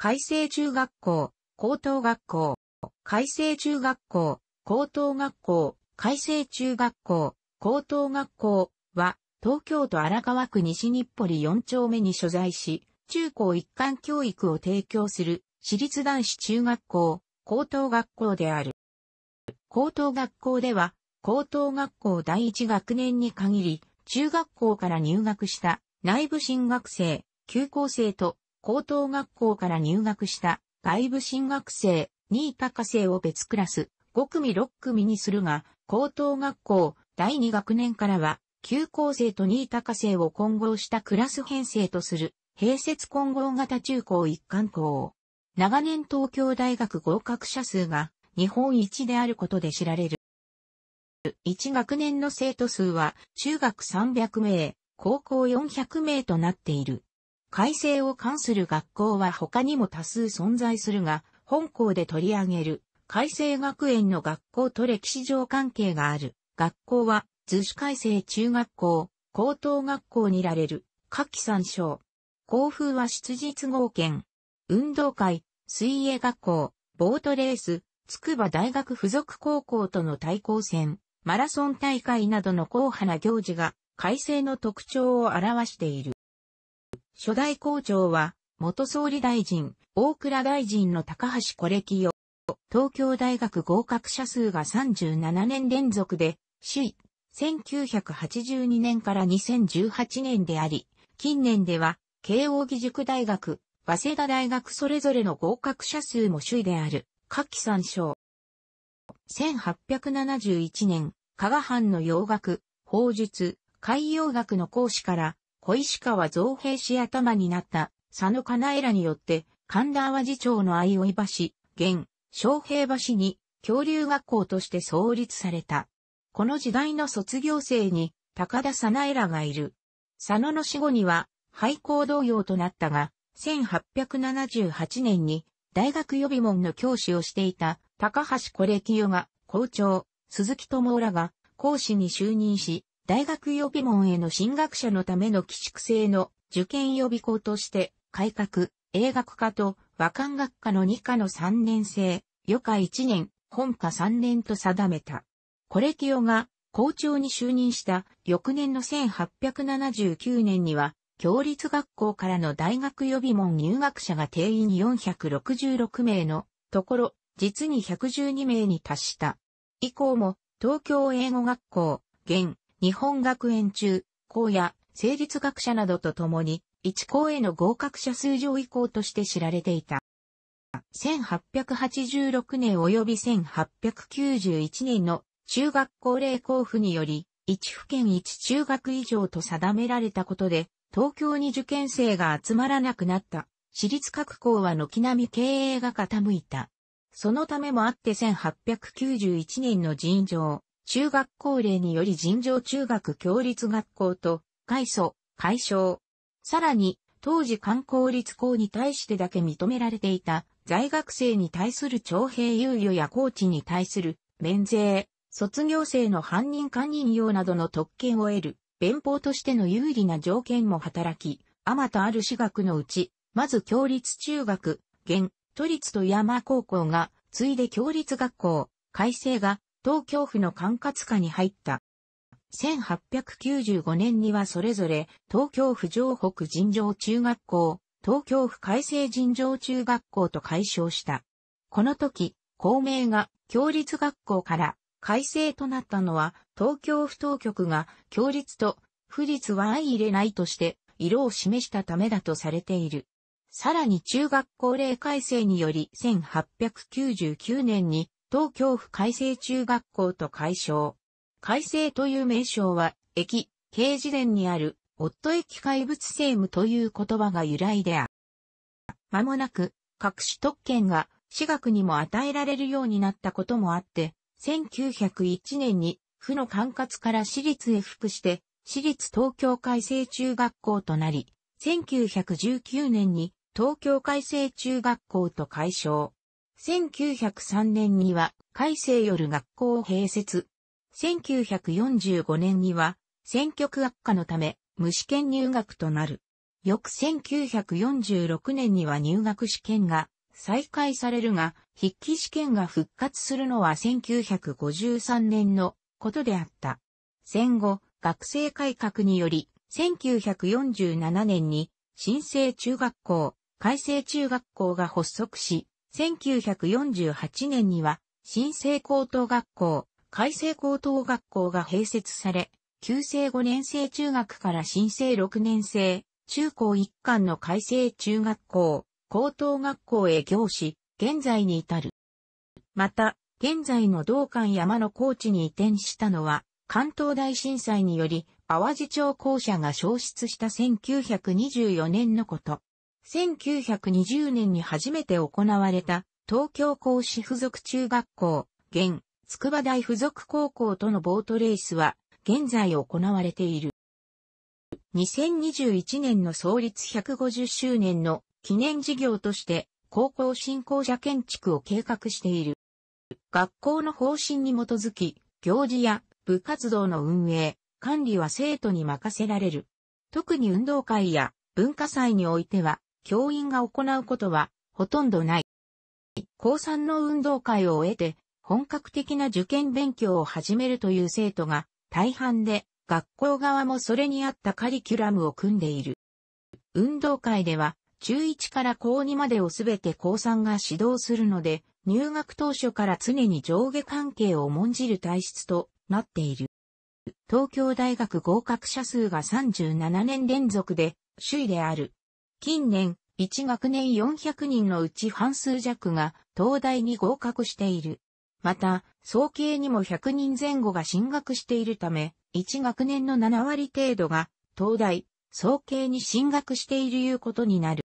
海星中学校、高等学校、海星中学校、高等学校、海星中学校、高等学校は、東京都荒川区西日暮里4丁目に所在し、中高一貫教育を提供する私立男子中学校、高等学校である。高等学校では、高等学校第一学年に限り、中学校から入学した内部進学生、休校生と高等学校から入学した外部進学生、2位高生を別クラス、5組6組にするが、高等学校第2学年からは、旧校生と2位高生を混合したクラス編成とする、併設混合型中高一貫校。長年東京大学合格者数が日本一であることで知られる。1学年の生徒数は中学300名、高校400名となっている。改正を関する学校は他にも多数存在するが、本校で取り上げる、改正学園の学校と歴史上関係がある。学校は、図書改正中学校、高等学校にられる、夏季参照。校風は出日合憲。運動会、水泳学校、ボートレース、筑波大学附属高校との対抗戦、マラソン大会などの硬派な行事が改正の特徴を表している。初代校長は、元総理大臣、大倉大臣の高橋コレよ。東京大学合格者数が37年連続で、首位、1982年から2018年であり、近年では、慶応義塾大学、早稲田大学それぞれの合格者数も首位である、夏季参照。1871年、加賀藩の洋学、法術、海洋学の講師から、小石川造平氏頭になった佐野かなえらによって、神田淡路町の相生橋、現、昌平橋に、恐竜学校として創立された。この時代の卒業生に、高田なえらがいる。佐野の死後には、廃校同様となったが、1878年に、大学予備門の教師をしていた、高橋是清が、校長、鈴木友らが、講師に就任し、大学予備門への進学者のための寄宿制の受験予備校として、改革、英学科と和漢学科の2科の3年生、余科1年、本科3年と定めた。コレキオが校長に就任した翌年の1879年には、共立学校からの大学予備門入学者が定員466名のところ、実に112名に達した。以降も東京英語学校、現日本学園中、校や、成立学者などと共に、一校への合格者数上以降として知られていた。1886年及び1891年の中学校令交付により、一府県一中学以上と定められたことで、東京に受験生が集まらなくなった。私立各校は軒並み経営が傾いた。そのためもあって1891年の尋常、中学校令により尋常中学共立学校と、改祖、改消。さらに、当時観光立校に対してだけ認められていた、在学生に対する徴兵猶予やコーチに対する免税、卒業生の犯人管任用などの特権を得る、弁法としての有利な条件も働き、あまたある私学のうち、まず共立中学、現、都立と山高校が、ついで共立学校、改正が東京府の管轄下に入った。1895年にはそれぞれ東京府城北尋常中学校、東京府改正尋常中学校と解消した。この時、公明が共立学校から改正となったのは東京府当局が共立と府立は相入れないとして色を示したためだとされている。さらに中学校令改正により1899年に東京府改正中学校と改称。改正という名称は、駅、刑事伝にある、夫駅怪物政務という言葉が由来である。まもなく、各種特権が、私学にも与えられるようになったこともあって、1901年に、府の管轄から私立へ服して、私立東京改正中学校となり、1919年に東京改正中学校と改称。1903年には、改正夜学校を併設。1945年には、選挙区悪化のため、無試験入学となる。翌1946年には入学試験が再開されるが、筆記試験が復活するのは1953年のことであった。戦後、学生改革により、1947年に、新生中学校、改正中学校が発足し、1948年には、新生高等学校、改正高等学校が併設され、旧制5年生中学から新生6年生、中高一貫の改正中学校、高等学校へ行し、現在に至る。また、現在の道館山の高地に移転したのは、関東大震災により、淡路町校舎が消失した1924年のこと。1920年に初めて行われた東京高市附属中学校、現、筑波大附属高校とのボートレースは、現在行われている。2021年の創立150周年の記念事業として、高校振興者建築を計画している。学校の方針に基づき、行事や部活動の運営、管理は生徒に任せられる。特に運動会や文化祭においては、教員が行うことはほとんどない。高3の運動会を終えて本格的な受験勉強を始めるという生徒が大半で学校側もそれに合ったカリキュラムを組んでいる。運動会では中1から高2までをすべて高3が指導するので入学当初から常に上下関係を重んじる体質となっている。東京大学合格者数が37年連続で首位である近年、1学年400人のうち半数弱が東大に合格している。また、総計にも100人前後が進学しているため、1学年の7割程度が東大、総計に進学しているいうことになる。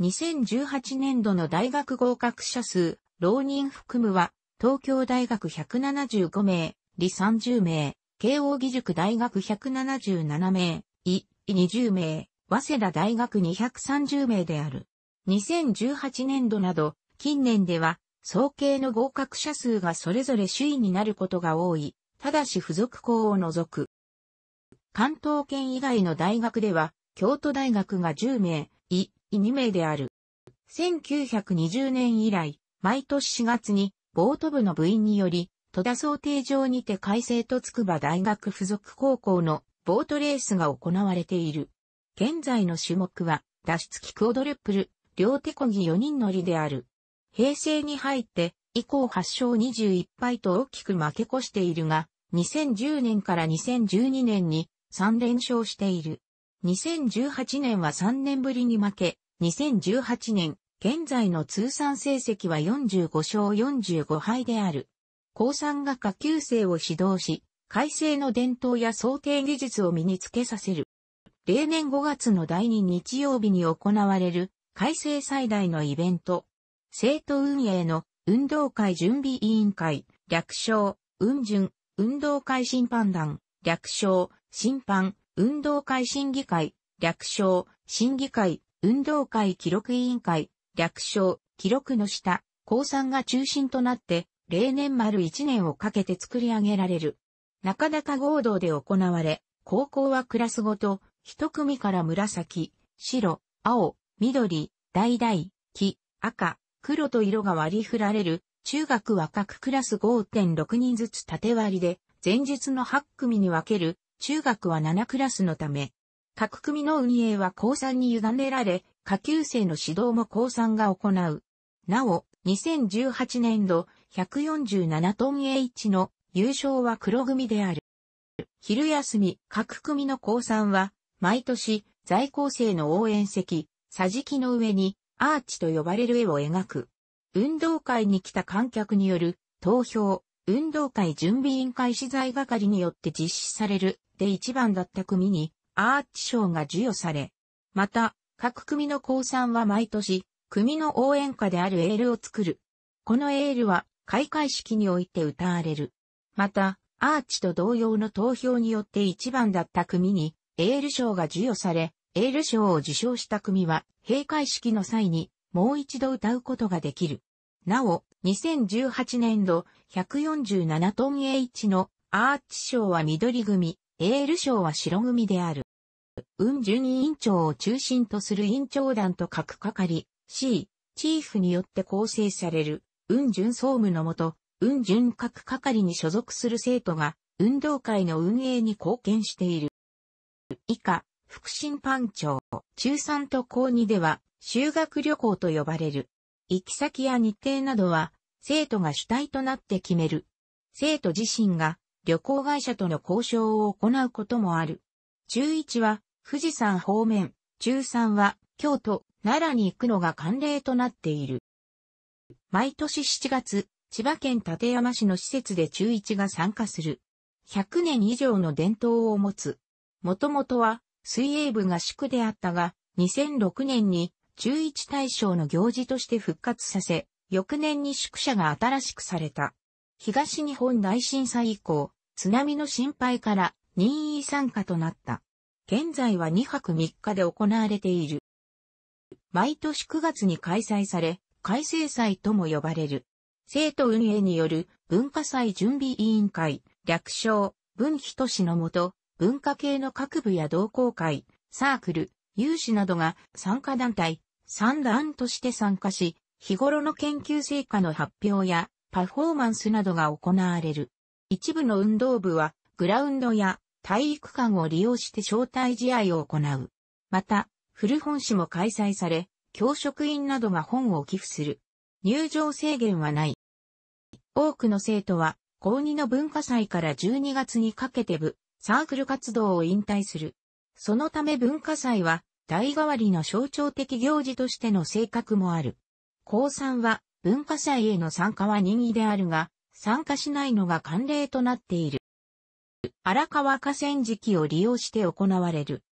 2018年度の大学合格者数、浪人含むは、東京大学175名、理30名、慶応義塾大学177名、い、20名、早稲田大学230名である。2018年度など、近年では、総計の合格者数がそれぞれ首位になることが多い、ただし付属校を除く。関東圏以外の大学では、京都大学が10名、い、2名である。1920年以来、毎年4月に、ボート部の部員により、戸田想定上にて改正と筑波大学附属高校のボートレースが行われている。現在の種目は、脱出機クオドルプル、両手こぎ4人乗りである。平成に入って、以降8勝21敗と大きく負け越しているが、2010年から2012年に3連勝している。2018年は3年ぶりに負け、2018年、現在の通算成績は45勝45敗である。高三が下級生を指導し、改正の伝統や想定技術を身につけさせる。例年5月の第2日曜日に行われる、改正最大のイベント、生徒運営の運動会準備委員会、略称、運順、運動会審判団、略称、審判、運動会審議会、略称、審議会、運動会記録委員会、略称、記録の下、高3が中心となって、例年丸1年をかけて作り上げられる。中か合同で行われ、高校はクラスごと、一組から紫、白、青、緑、橙、黄、赤、黒と色が割り振られる、中学は各クラス5.6人ずつ縦割りで、前日の8組に分ける、中学は7クラスのため、各組の運営は高3に委ねられ、下級生の指導も高3が行う。なお、2018年度147トン H の優勝は黒組である。昼休み、各組の高3は毎年、在校生の応援席、桟敷の上に、アーチと呼ばれる絵を描く。運動会に来た観客による、投票、運動会準備委員会資材係によって実施される、で一番だった組に、アーチ賞が授与され。また、各組の高3は毎年、組の応援歌であるエールを作る。このエールは、開会式において歌われる。また、アーチと同様の投票によって一番だった組に、エール賞が授与され、エール賞を受賞した組は、閉会式の際に、もう一度歌うことができる。なお、2018年度、147トン H のアーチ賞は緑組、エール賞は白組である。運順委員長を中心とする委員長団と各係、C、チーフによって構成される、運順総務のもと、運順各係に所属する生徒が、運動会の運営に貢献している。以下、福神班長、中3と高2では、修学旅行と呼ばれる。行き先や日程などは、生徒が主体となって決める。生徒自身が、旅行会社との交渉を行うこともある。中1は、富士山方面、中3は、京都、奈良に行くのが慣例となっている。毎年7月、千葉県館山市の施設で中1が参加する。100年以上の伝統を持つもともとは水泳部合宿であったが、2006年に11大賞の行事として復活させ、翌年に宿舎が新しくされた。東日本大震災以降、津波の心配から任意参加となった。現在は2泊3日で行われている。毎年9月に開催され、改正祭とも呼ばれる。生徒運営による文化祭準備委員会、略称、文都氏のもと、文化系の各部や同好会、サークル、有志などが参加団体、三段として参加し、日頃の研究成果の発表やパフォーマンスなどが行われる。一部の運動部は、グラウンドや体育館を利用して招待試合を行う。また、古本市も開催され、教職員などが本を寄付する。入場制限はない。多くの生徒は、高2の文化祭から12月にかけて部、サークル活動を引退する。そのため文化祭は代替わりの象徴的行事としての性格もある。高3は文化祭への参加は任意であるが、参加しないのが慣例となっている。荒川河川敷を利用して行われる。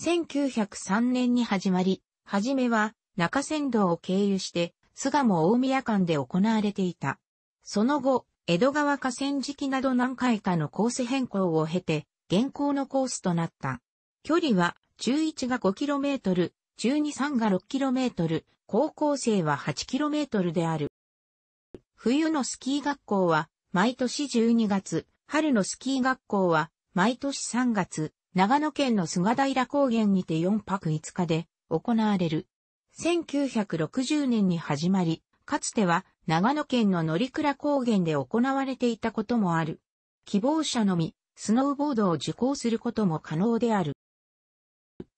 1903年に始まり、はじめは中山道を経由して、巣鴨大宮間で行われていた。その後、江戸川河川敷など何回かのコース変更を経て、現行のコースとなった。距離は11が 5km、123が 6km、高校生は 8km である。冬のスキー学校は毎年12月、春のスキー学校は毎年3月、長野県の菅平高原にて4泊5日で行われる。1960年に始まり、かつては長野県の乗倉高原で行われていたこともある。希望者のみスノーボードを受講することも可能である。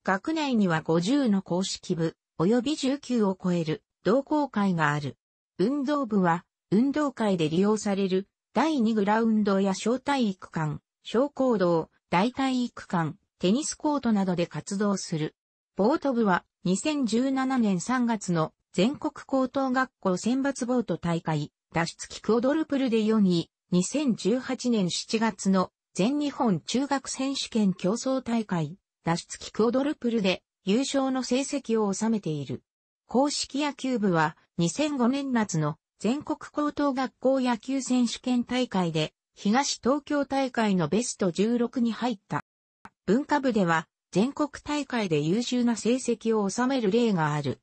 学内には50の公式部、及び19を超える同好会がある。運動部は、運動会で利用される第2グラウンドや小体育館、小行動、大体育館、テニスコートなどで活動する。ボート部は2017年3月の全国高等学校選抜ボート大会、脱出キクオドルプルで4位、2018年7月の全日本中学選手権競争大会、脱出キクオドルプルで優勝の成績を収めている。公式野球部は2005年夏の全国高等学校野球選手権大会で東東京大会のベスト16に入った。文化部では全国大会で優秀な成績を収める例がある。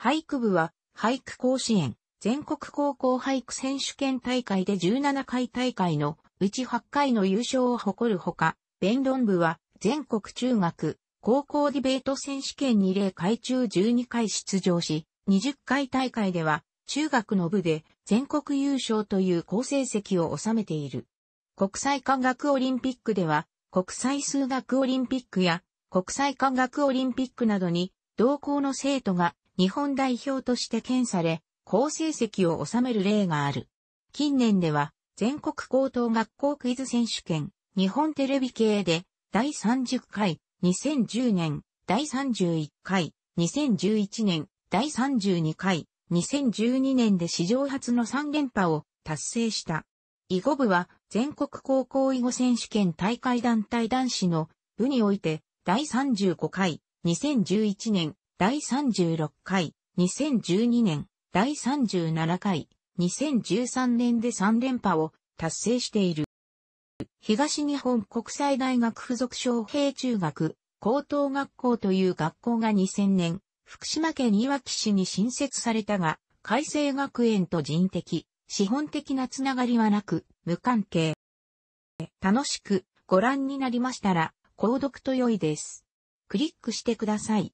俳句部は俳句甲子園全国高校俳句選手権大会で17回大会のうち8回の優勝を誇るほか、弁論部は全国中学、高校ディベート選手権に例会中12回出場し、20回大会では中学の部で全国優勝という好成績を収めている。国際科学オリンピックでは国際数学オリンピックや国際科学オリンピックなどに同校の生徒が日本代表として検査れ、好成績を収める例がある。近年では全国高等学校クイズ選手権、日本テレビ系で、第30回、2010年、第31回、2011年、第32回、2012年で史上初の3連覇を達成した。囲碁部は全国高校囲碁選手権大会団体男子の部において第35回、2011年、第36回、2012年、第37回、2013年で3連覇を達成している。東日本国際大学附属小平中学高等学校という学校が2000年、福島県いわき市に新設されたが、海星学園と人的、資本的なつながりはなく、無関係。楽しくご覧になりましたら、購読と良いです。クリックしてください。